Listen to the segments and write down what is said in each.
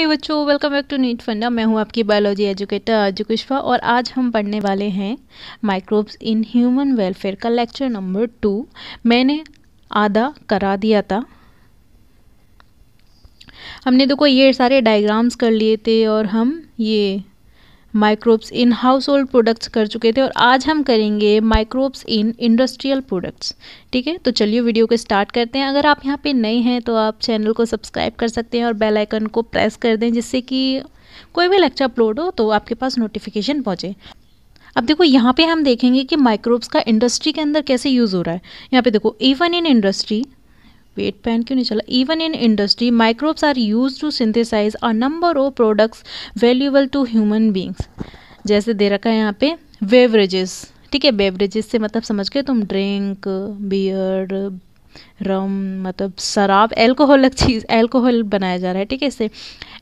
हे बच्चों welcome back to NEET फंडा मैं हूं आपकी बायोलॉजी एजुकेटर आजू कुशवा और आज हम पढ़ने वाले हैं माइक्रोब्स इन ह्यूमन वेलफेयर का लेक्चर नंबर टू मैंने आधा करा दिया था हमने देखो ये सारे डायग्राम्स कर लिए थे और हम ये microbes in household products कर चुके थे और आज हम करेंगे माइक्रोब्स इन इंडस्ट्रियल प्रोडक्ट्स ठीक है तो चलिए वीडियो को स्टार्ट करते हैं अगर आप यहाँ पे नए हैं तो आप चैनल को सब्सक्राइब कर सकते हैं और बेल आइकन को प्रेस कर दें जिससे कि कोई भी लेक्चर अपलोड हो तो आपके पास नोटिफिकेशन पहुँचे अब देखो यहाँ पे हम देखेंगे कि माइक्रोब्स का इंडस्ट्री के अंदर कैसे यूज़ हो रहा है यहाँ पे देखो इवन इन इंडस्ट्री वेट पहन क्यों नहीं चला even in industry microbes are used to synthesize a number of products valuable to human beings जैसे दे रखा है यहाँ पे बेवरेजेस ठीक है बेवरेजेस से मतलब समझ के तुम ड्रिंक बियर रम मतलब शराब एल्कोहलिक चीज़ एल्कोहल बनाया जा रहा है ठीक है इससे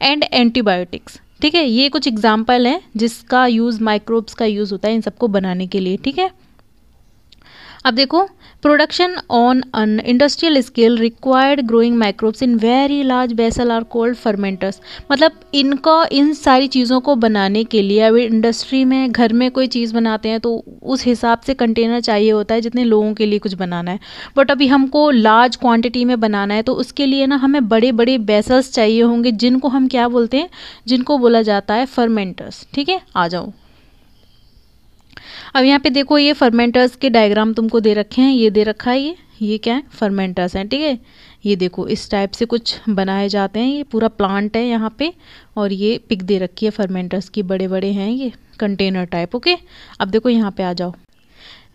एंड एंटीबायोटिक्स ठीक है ये कुछ एग्जाम्पल हैं जिसका यूज़ माइक्रोब्स का यूज़ होता है इन सबको बनाने के लिए ठीक है अब देखो production on an industrial scale required growing microbes in very large बेसल आर कोल्ड फर्मेंटर्स मतलब इनका इन सारी चीज़ों को बनाने के लिए अभी इंडस्ट्री में घर में कोई चीज़ बनाते हैं तो उस हिसाब से कंटेनर चाहिए होता है जितने लोगों के लिए कुछ बनाना है बट अभी हमको लार्ज क्वान्टिटी में बनाना है तो उसके लिए ना हमें बड़े बड़े बेसल्स चाहिए होंगे जिनको हम क्या बोलते हैं जिनको बोला जाता है फर्मेंटर्स ठीक है आ जाओ अब यहाँ पे देखो ये फर्मेंटर्स के डायग्राम तुमको दे रखे हैं ये दे रखा है ये ये क्या है फर्मेंटर्स हैं ठीक है ये देखो इस टाइप से कुछ बनाए जाते हैं ये पूरा प्लांट है यहाँ पे और ये पिक दे रखी है फर्मेंटर्स की बड़े बड़े हैं ये कंटेनर टाइप ओके अब देखो यहाँ पे आ जाओ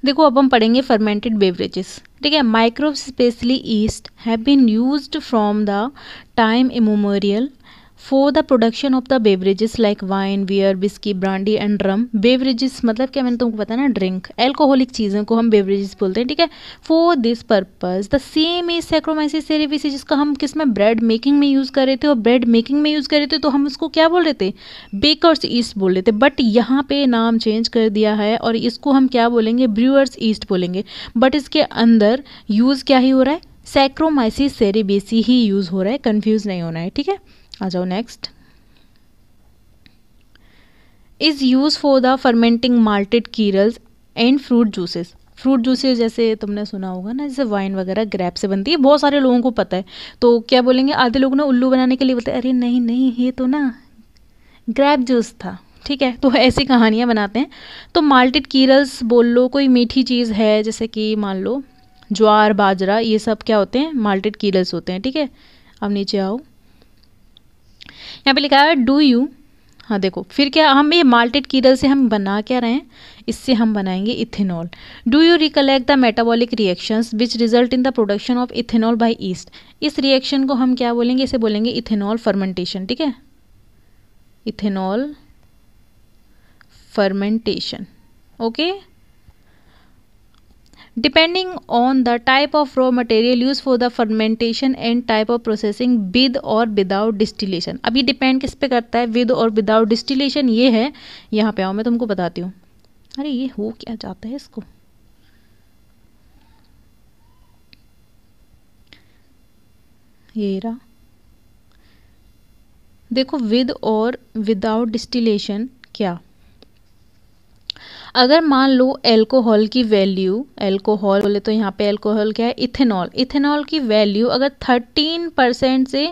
देखो अब हम पढ़ेंगे फर्मेंटेड बेवरेजेस ठीक है micro specially yeast have been used from the time immemorial for the production of the beverages like wine beer whisky brandy and rum beverages मतलब क्या मैंने तुमको पता ना ड्रिंक एल्कोहलिक चीज़ों को हम बेवरेजेस बोलते हैं ठीक है for this purpose the same is saccharomyces cerevisiae जिसका हम किस में ब्रेड मेकिंग में यूज़ कर रहे थे और ब्रेड मेकिंग में यूज़ कर रहे थे तो हम उसको क्या बोल रहे थे बेकर्स ईस्ट बोल रहे थे बट यहाँ पे नाम चेंज कर दिया है और इसको हम क्या बोलेंगे ब्रूअर्स ईस्ट बोलेंगे बट इसके अंदर यूज़ क्या ही हो रहा है सैक्रोमाइसिस सेरेबेसी ही यूज़ हो रहा है कन्फ्यूज़ नहीं होना है ठीक है आ जाओ next is used for the fermenting malted cereals and fruit juices fruit juices जैसे तुमने सुना होगा ना जैसे वाइन वगैरह ग्रैप से बनती है बहुत सारे लोगों को पता है तो क्या बोलेंगे आधे लोग ना उल्लू बनाने के लिए बोलते अरे नहीं नहीं ये तो ना ग्रैप जूस था ठीक है तो ऐसी कहानियाँ बनाते हैं तो माल्टेड कीरल्स बोल लो कोई मीठी चीज़ है जैसे कि मान लो ज्वार बाजरा ये सब क्या होते हैं माल्टेड कीरल्स होते हैं ठीक है अब नीचे आओ यहाँ पे लिखा है डू यू हाँ देखो फिर क्या हम ये माल्टेड कीरल से हम बना क्या रहे हैं इससे हम बनाएंगे ethanol do you recollect the metabolic reactions which result in the production of ethanol by yeast इस रिएक्शन को हम क्या बोलेंगे इसे बोलेंगे इथेनॉल फर्मेंटेशन ठीक है ethanol fermentation okay okay? Depending on the type of raw material used for the fermentation and type of processing with or without distillation अब ये डिपेंड किस पे करता है विद और विदाउट डिस्टिलेशन ये है यहाँ पे आओ मैं तुमको बताती हूँ अरे ये हो क्या जाता है इसको ये रहा देखो विद और विदाउट डिस्टिलेशन क्या अगर मान लो एल्कोहल की वैल्यू एल्कोहल बोले तो यहाँ पे एल्कोहल क्या है इथेनॉल इथेनॉल की वैल्यू अगर थर्टीन परसेंट से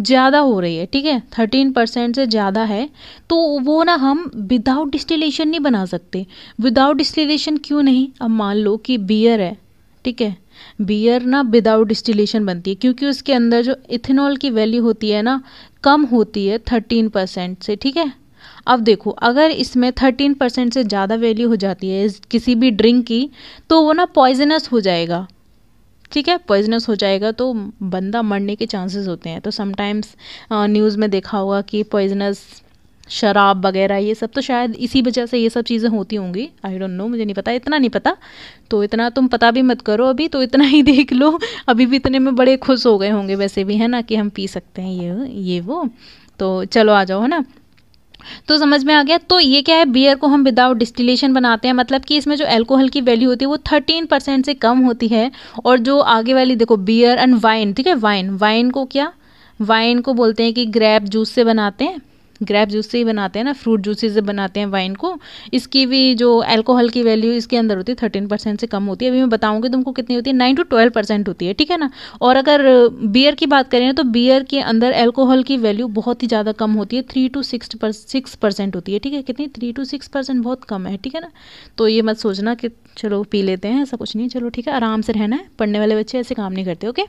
ज़्यादा हो रही है ठीक है थर्टीन परसेंट से ज़्यादा है तो वो ना हम विदाउट डिस्टिलेशन नहीं बना सकते विदाउट डिस्टिलेशन क्यों नहीं अब मान लो कि बियर है ठीक है बियर ना विदाउट डिस्टिलेशन बनती है क्योंकि उसके अंदर जो इथेनॉल की वैल्यू होती है ना कम होती है थर्टीन परसेंट से ठीक है अब देखो अगर इसमें थर्टीन परसेंट से ज़्यादा वैल्यू हो जाती है किसी भी ड्रिंक की तो वो ना पॉइजनस हो जाएगा ठीक है पॉइजनस हो जाएगा तो बंदा मरने के चांसेस होते हैं तो समटाइम्स न्यूज़ में देखा होगा कि पॉइजनस शराब वगैरह ये सब तो शायद इसी वजह से ये सब चीज़ें होती होंगी आई डोंट नो मुझे नहीं पता इतना नहीं पता तो इतना तुम पता भी मत करो अभी तो इतना ही देख लो अभी भी इतने में बड़े खुश हो गए होंगे वैसे भी है ना कि हम पी सकते हैं ये ये वो तो चलो आ जाओ है ना तो समझ में आ गया तो ये क्या है बियर को हम विदाउट डिस्टिलेशन बनाते हैं मतलब कि इसमें जो एल्कोहल की वैल्यू होती है वो थर्टीन परसेंट से कम होती है और जो आगे वाली देखो बियर एंड वाइन ठीक है वाइन वाइन को क्या वाइन को बोलते हैं कि ग्रैप जूस से बनाते हैं ग्रैप जूस से ही बनाते हैं ना फ्रूट जूसेज से बनाते हैं वाइन को इसकी भी जो अल्कोहल की वैल्यू इसके अंदर होती है थर्टीन परसेंट से कम होती है अभी मैं बताऊँगी तुमको कितनी होती है नाइन टू ट्वेल्व परसेंट होती है ठीक है ना और अगर बियर uh, की बात करें तो बियर के अंदर एल्कोहल की वैल्यू बहुत ही ज़्यादा कम होती है three to six six percent होती है ठीक है कितनी थ्री टू सिक्स परसेंट बहुत कम है ठीक है ना तो ये मत सोचना कि चलो पी लेते हैं ऐसा कुछ नहीं चलो ठीक है आराम से रहना है पढ़ने वाले बच्चे ऐसे काम नहीं करते ओके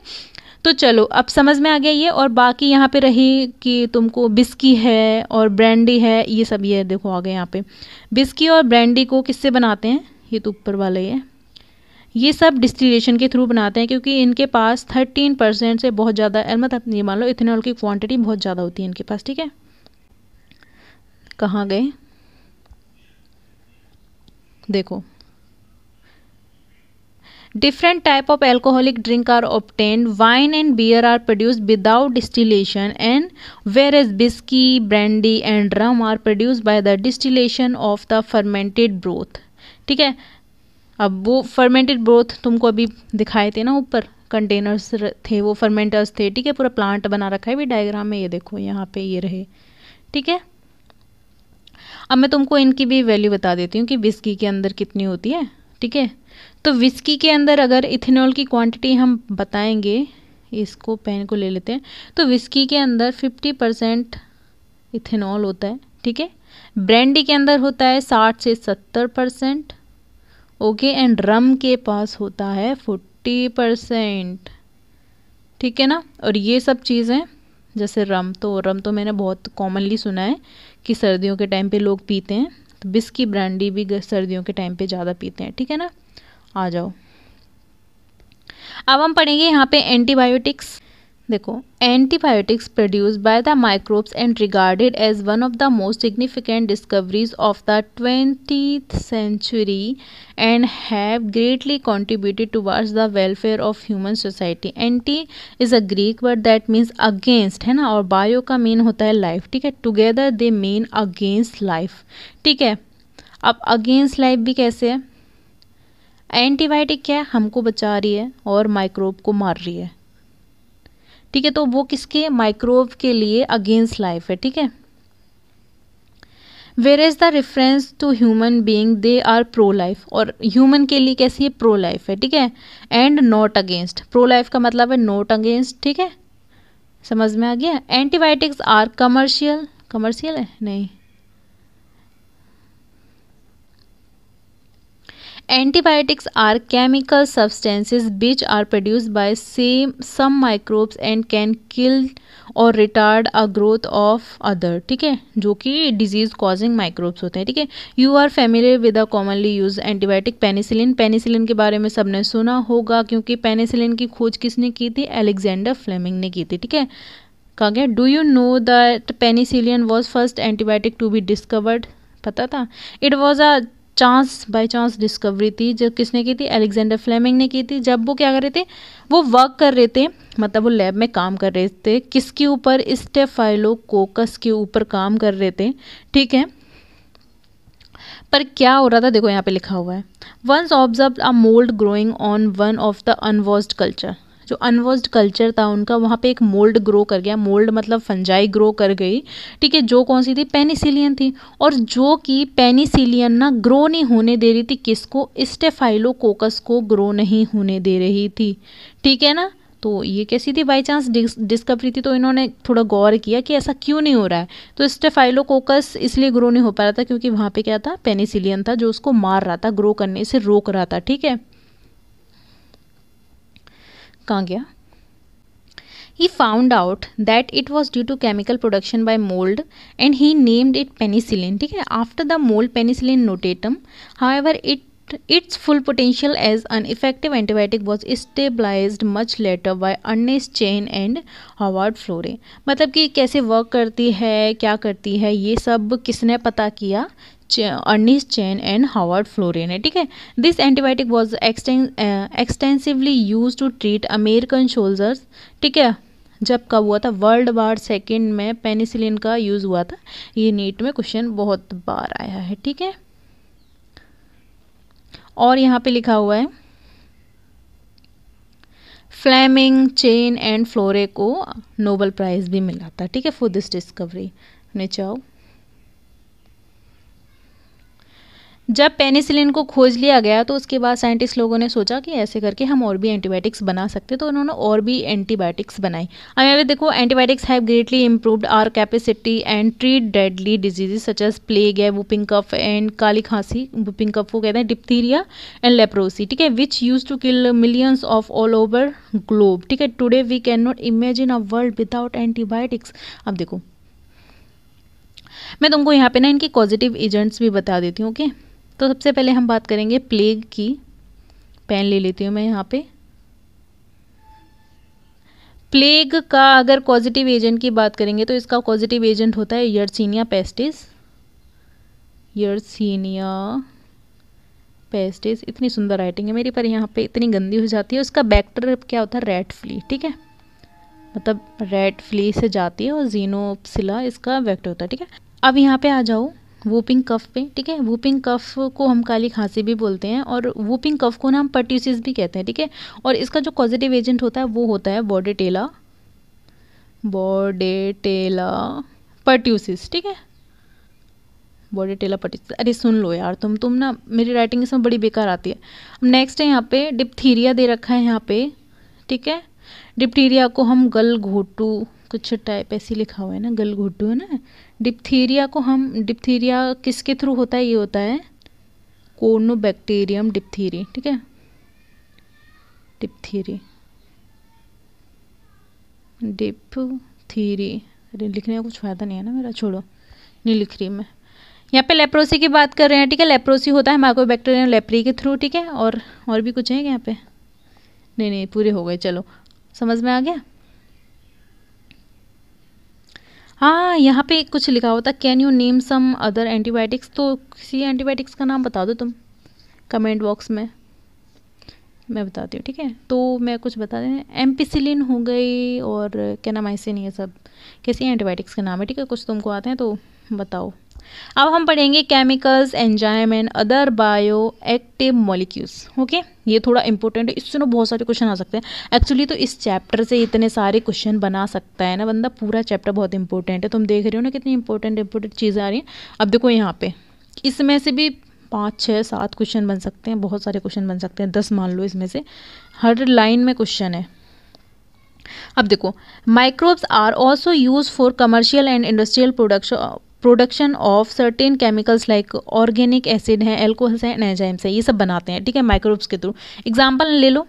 तो चलो अब समझ में आ गया ये और बाकी यहाँ पे रही कि तुमको बिस्की है और ब्रांडी है ये सब ये देखो आ गए यहाँ पे बिस्की और ब्रांडी को किससे बनाते हैं ये तो ऊपर वाले ये ये सब डिस्टिलेशन के थ्रू बनाते हैं क्योंकि इनके पास थर्टीन परसेंट से बहुत ज़्यादा मतलब ये मान लो इथेनॉल की क्वांटिटी बहुत ज़्यादा होती है इनके पास ठीक है कहाँ गए देखो Different type of alcoholic drink are obtained. Wine and beer are produced without distillation and whereas whiskey, brandy and rum are produced by the distillation of the fermented broth. ठीक है अब वो fermented broth तुमको अभी दिखाए थे ना ऊपर कंटेनर्स थे वो फर्मेंटर्स थे ठीक है पूरा प्लांट बना रखा है भी डायग्राम में ये देखो यहाँ पे ये रहे ठीक है अब मैं तुमको इनकी भी वैल्यू बता देती हूँ कि बिस्की के अंदर कितनी होती है ठीक है तो विस्की के अंदर अगर इथेनॉल की क्वांटिटी हम बताएंगे इसको पेन को ले लेते हैं तो विस्की के अंदर फिफ्टी परसेंट इथेनॉल होता है ठीक है ब्रांडी के अंदर होता है साठ से सत्तर परसेंट ओके एंड रम के पास होता है 40 परसेंट ठीक है ना और ये सब चीज़ें जैसे रम तो रम तो मैंने बहुत कॉमनली सुना है कि सर्दियों के टाइम पे लोग पीते हैं तो बिस्की ब्रांडी भी सर्दियों के टाइम पे ज़्यादा पीते हैं ठीक है ना आ जाओ अब हम पढ़ेंगे यहाँ पे एंटीबायोटिक्स देखो antibiotics produced by the microbes and regarded as one of the most significant discoveries of the twenty century and have greatly contributed towards the welfare of human society anti is a Greek word that means against है ना और bio का mean होता है life ठीक है together they mean against life ठीक है अब अगेंस्ट लाइफ भी कैसे है एंटीबायोटिक क्या है हमको बचा रही है और माइक्रोब को मार रही है ठीक है तो वो किसके माइक्रोव के लिए अगेंस्ट लाइफ है ठीक है where is the reference to human being they are pro life और ह्यूमन के लिए कैसी है प्रो लाइफ है ठीक है and not against pro life का मतलब है नॉट अगेंस्ट ठीक है समझ में आ गया एंटीबायोटिक्स आर कमर्शियल कमर्शियल है नहीं antibiotics are chemical substances which are produced by same some microbes and can kill or retard a growth of other ठीक है जो कि डिजीज कॉजिंग माइक्रोब्स होते हैं ठीक है you are familiar with a commonly used antibiotic penicillin penicillin के बारे में सबने सुना होगा क्योंकि पेनिसिलिन की खोज किसने की थी एलेक्जेंडर फ्लेमिंग ने की थी ठीक है कहा गया do you know that penicillin was first antibiotic to be discovered पता था it was a chance by chance discovery थी जो किसने की थी एलेक्जेंडर फ्लेमिंग ने की थी जब वो क्या कर रहे थे वो वर्क कर रहे थे मतलब वो लैब में काम कर रहे थे किसके ऊपर स्टेफाइलो कोकस के ऊपर काम कर रहे थे ठीक है पर क्या हो रहा था देखो यहाँ पे लिखा हुआ है once observe a mould growing on one of the unwashed culture जो अनवॉस्ड कल्चर था उनका वहाँ पे एक मोल्ड ग्रो कर गया मोल्ड मतलब फंजाई ग्रो कर गई ठीक है जो कौन सी थी पेनिसिलियन थी और जो कि पेनिसिलियन ना ग्रो नहीं होने दे रही थी किसको स्टेफाइलोकोकस को ग्रो नहीं होने दे रही थी ठीक है ना तो ये कैसी थी बाई चांस डिस्कवरी थी तो इन्होंने थोड़ा गौर किया कि ऐसा क्यों नहीं हो रहा है तो स्टेफाइलोकोकस इसलिए ग्रो नहीं हो पा रहा था क्योंकि वहाँ पे क्या था पेनिसिलियन था जो उसको मार रहा था ग्रो करने से रोक रहा था ठीक है कहाँ गया he found out that it was due to chemical production by mold and he named it penicillin ठीक है after the mold penicillin notatum however it its full potential as an effective antibiotic was stabilized much later by Ernest Chain and Howard Florey मतलब कि कैसे work करती है क्या करती है ये सब किसने पता किया Ernst Chain and Howard Florey है ठीक है this antibiotic was extensively used to treat American soldiers ठीक है जब कब हुआ था वर्ल्ड वार सेकेंड में पेनिसिलिन का यूज़ हुआ था ये नीट में क्वेश्चन बहुत बार आया है ठीक है और यहाँ पे लिखा हुआ है फ्लैमिंग चेन एंड फ्लोरे को नोबल प्राइज़ भी मिला था ठीक है फॉर दिस डिस्कवरी ने जब पेनिसिलिन को खोज लिया गया तो उसके बाद साइंटिस्ट लोगों ने सोचा कि ऐसे करके हम और भी एंटीबायोटिक्स बना सकते तो उन्होंने और भी एंटीबायोटिक्स बनाई अब यहाँ पे देखो antibiotics have greatly improved our capacity and treat deadly diseases such as plague है वुपिंग कफ एंड काली खांसी वुपिंग कफ को कहते हैं डिप्थीरिया एंड लेप्रोसी ठीक है which used to kill millions of all over globe ठीक है today we can not imagine a world without antibiotics अब देखो मैं तुमको यहाँ पे ना इनके पॉजिटिव एजेंट्स भी बता देती हूँ ओके okay? तो सबसे पहले हम बात करेंगे प्लेग की पेन ले लेती हूँ मैं यहाँ पे प्लेग का अगर पॉजिटिव एजेंट की बात करेंगे तो इसका पॉजिटिव एजेंट होता है यर्सिनिया पेस्टिस यर्सिनिया पेस्टिस इतनी सुंदर राइटिंग है मेरी पर यहाँ पे इतनी गंदी हो जाती है उसका बैक्टर क्या होता है रेड फ्ली ठीक है मतलब रेड फ्ली से जाती है और जीनोपसिला इसका बैक्टर होता है ठीक है अब यहाँ पे आ जाओ वूपिंग कफ पे ठीक है वूपिंग कफ को हम काली खांसी भी बोलते हैं और वूपिंग कफ को ना हम पर्ट्यूसिस भी कहते हैं ठीक है और इसका जो पॉजिटिव एजेंट होता है वो होता है बॉडेटेला बॉडेटेला पर्ट्यूसिस ठीक है बॉडे टेला पर्ट्यूसिस अरे सुन लो यार तुम तुम ना मेरी राइटिंग इसमें बड़ी बेकार आती है नेक्स्ट है यहाँ पे डिप्थीरिया दे रखा है यहाँ पे ठीक है डिप्टीरिया को हम गल घोटू कुछ टाइप ऐसी लिखा हुआ है ना घुटू है ना डिप्थीरिया को हम डिप्थीरिया किसके थ्रू होता है ये होता है बैक्टीरियम डिप्थीरी ठीक है डिप्थीरी थीरी अरे लिखने का कुछ फ़ायदा नहीं है ना मेरा छोड़ो नहीं लिख रही मैं यहाँ पे लेप्रोसी की बात कर रहे हैं ठीक है लेप्रोसी होता है बैक्टेरियम लेप्री के थ्रू ठीक है और और भी कुछ है यहाँ पे नहीं नहीं पूरे हो गए चलो समझ में आ गया हाँ यहाँ पे कुछ लिखा होता can you name some other antibiotics तो किसी एंटीबायोटिक्स का नाम बता दो तुम कमेंट बॉक्स में मैं बताती हूँ ठीक है तो मैं कुछ बता दें एम्पिसिलिन हो गई और कैनामाइसिन ये सब किसी एंटीबायोटिक्स का नाम है ठीक है कुछ तुमको आते हैं तो बताओ अब हम पढ़ेंगे chemicals enzyme and other bio active molecules okay ये थोड़ा इंपॉर्टेंट है इससे ना बहुत सारे क्वेश्चन आ सकते हैं एक्चुअली तो इस चैप्टर से इतने सारे क्वेश्चन बना सकता है ना बंदा पूरा चैप्टर बहुत इंपॉर्टेंट है तुम देख रहे हो ना कितनी इंपॉर्टेंट इंपॉर्टेंट चीज़ें आ रही हैं अब देखो यहाँ पे इसमें से भी पाँच छः सात क्वेश्चन बन सकते हैं बहुत सारे क्वेश्चन बन सकते हैं दस मान लो इसमें से हर लाइन में क्वेश्चन है अब देखो microbes are also used for commercial and industrial production production of certain chemicals like organic acid हैं एल्कोहल्स हैं एनजाइम्स हैं ये सब बनाते हैं ठीक है माइक्रोब्स के थ्रू एग्जाम्पल ले लो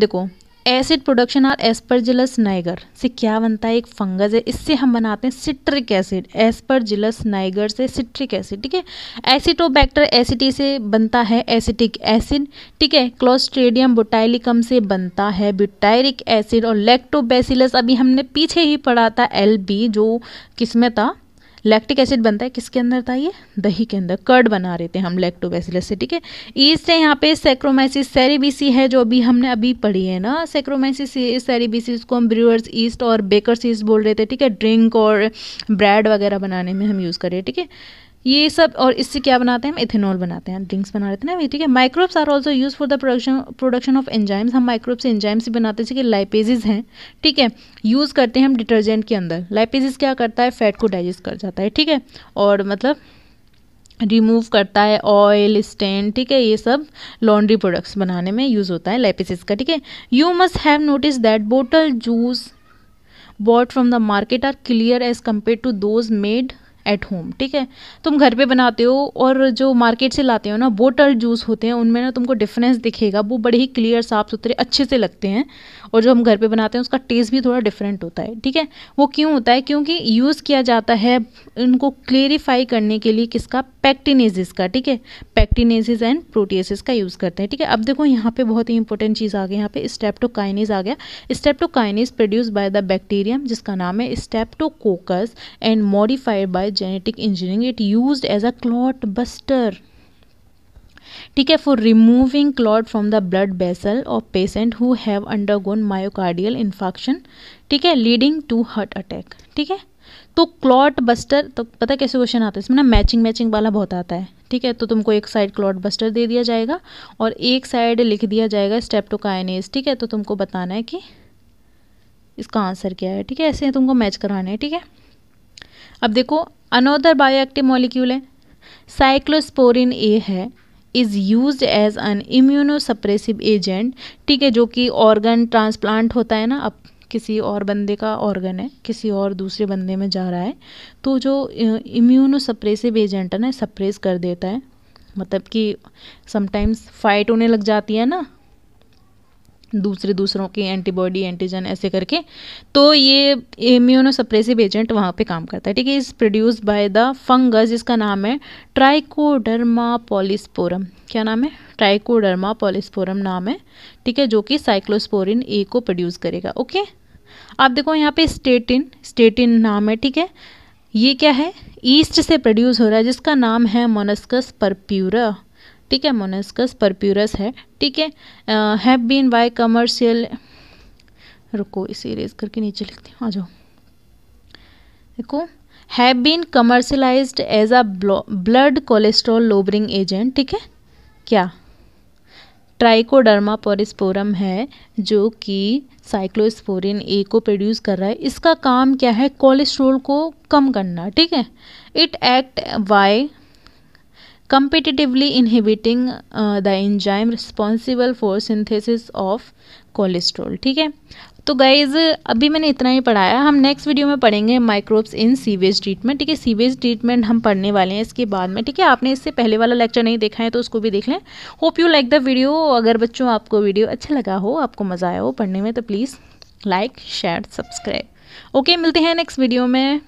देखो एसिड प्रोडक्शन और एस्परजिलस नाइगर से क्या बनता है एक फंगस है इससे हम बनाते हैं सिट्रिक एसिड एस्परजिलस नाइगर से सिट्रिक एसिड ठीक है एसिटोबैक्टर एसिटी से बनता है एसिटिक एसिड ठीक है क्लोस्ट्रेडियम बोटाइलिकम से बनता है ब्यूटायरिक एसिड और लेक्टोबैसिलस अभी हमने पीछे ही पढ़ा था एल बी जो किस्में था लैक्टिक एसिड बनता है किसके अंदर था ये दही के अंदर कर्ड बना रहे थे हम लैक्टोबैसिलस से ठीक है ईस्ट e है यहाँ पे सेक्रोमाइसिस सेरेबीसी है जो अभी हमने अभी पढ़ी है ना सेक्रोमाइसिस सेरेबीसिस को हम ब्रूअर्स ईस्ट और बेकर्स ईस्ट बोल रहे थे ठीक है ड्रिंक और ब्रेड वगैरह बनाने में हम यूज़ कर रहे हैं ठीक है ये सब और इससे क्या बनाते हैं हम इथेनॉल बनाते हैं ड्रिंक्स बना लेते हैं ना ठीक है microbes are also used for the production production of enzymes हम माइक्रोब्स एंजाइम्स भी बनाते हैं जैसे कि लाइपेजेस हैं ठीक है यूज़ करते हैं हम डिटर्जेंट के अंदर लाइपेजेस क्या करता है फैट को डाइजेस्ट कर जाता है ठीक है और मतलब रिमूव करता है ऑयल स्टैंड ठीक है ये सब लॉन्ड्री प्रोडक्ट्स बनाने में यूज़ होता है लाइपेसिस का ठीक है you must have notice that bottle juice bought from the market are clear as compare to those made at home ठीक है तुम घर पे बनाते हो और जो मार्केट से लाते हो ना बोटल जूस होते हैं उनमें ना तुमको डिफरेंस दिखेगा वो बड़े ही क्लियर साफ सुथरे अच्छे से लगते हैं और जो हम घर पे बनाते हैं उसका टेस्ट भी थोड़ा डिफरेंट होता है ठीक है वो क्यों होता है क्योंकि यूज़ किया जाता है उनको क्लेरिफाई करने के लिए किसका पैक्टिनेजिस का ठीक है पैक्टिनेजिस एंड प्रोटीसिस का यूज़ करते हैं ठीक है अब देखो यहाँ पे बहुत ही इंपॉर्टेंट चीज़ आ गई यहाँ पे स्टेप्टोकाइनिस आ गया streptokinase produced by the bacterium जिसका नाम है streptococcus and modified by genetic engineering it used as a clot buster ठीक है for removing clot from the blood बेसल of patient who have undergone myocardial infection ठीक है लीडिंग टू हार्ट अटैक ठीक है तो क्लॉट बस्टर तो पता कैसे क्वेश्चन आता है इसमें ना मैचिंग मैचिंग वाला बहुत आता है ठीक है तो तुमको एक साइड क्लॉट बस्टर दे दिया जाएगा और एक साइड लिख दिया जाएगा स्टेप्टोकाइनेस ठीक है तो तुमको बताना है कि इसका आंसर क्या है ठीक है ऐसे तुमको मैच कराना है ठीक है अब देखो अनोदर बायोएक्टिव मॉलिक्यूल है साइक्लोस्पोरिन ए है is used as an immunosuppressive agent ठीक है जो कि ऑर्गन ट्रांसप्लांट होता है ना अब किसी और बंदे का ऑर्गन है किसी और दूसरे बंदे में जा रहा है तो जो इम्यूनोसप्रेसिव एजेंट है ना सप्रेस कर देता है मतलब कि समटाइम्स फाइट होने लग जाती है ना दूसरे दूसरों के एंटीबॉडी एंटीजन ऐसे करके तो ये इम्यूनो सप्रेसिव एजेंट वहाँ पे काम करता है ठीक है is produced by the fungus जिसका नाम है ट्राइकोडर्मा पॉलिस्पोरम क्या नाम है ट्राइकोडर्मा पॉलिस्पोरम नाम है ठीक है जो कि साइक्लोस्पोरिन ए को प्रोड्यूस करेगा ओके आप देखो यहाँ पे स्टेटिन स्टेटिन नाम है ठीक है ये क्या है ईस्ट से प्रोड्यूस हो रहा है जिसका नाम है मोनस्कस परप्यूरा ठीक है मोनस्कस परप्यूरस है ठीक है हैव बीन बाय कमर्शियल रुको इसे इरेज करके नीचे लिखती हूँ आ जाओ देखो have been commercialise as a blood cholesterol lowering agent ठीक है क्या ट्राइकोडर्मा पोरिस्पोरम है जो कि साइक्लोस्पोरिन ए को प्रोड्यूस कर रहा है इसका काम क्या है कोलेस्ट्रोल को कम करना ठीक है it act by competitively inhibiting uh, the enzyme responsible for synthesis of cholesterol ठीक है तो गाइज अभी मैंने इतना ही पढ़ाया हम नेक्स्ट वीडियो में पढ़ेंगे माइक्रोब्स इन सीवेज ट्रीटमेंट ठीक है सीवेज ट्रीटमेंट हम पढ़ने वाले हैं इसके बाद में ठीक है आपने इससे पहले वाला लेक्चर नहीं देखा है तो उसको भी देख लें hope you like the video अगर बच्चों आपको वीडियो अच्छा लगा हो आपको मज़ा आया हो पढ़ने में तो please like share subscribe okay मिलते हैं नेक्स्ट वीडियो में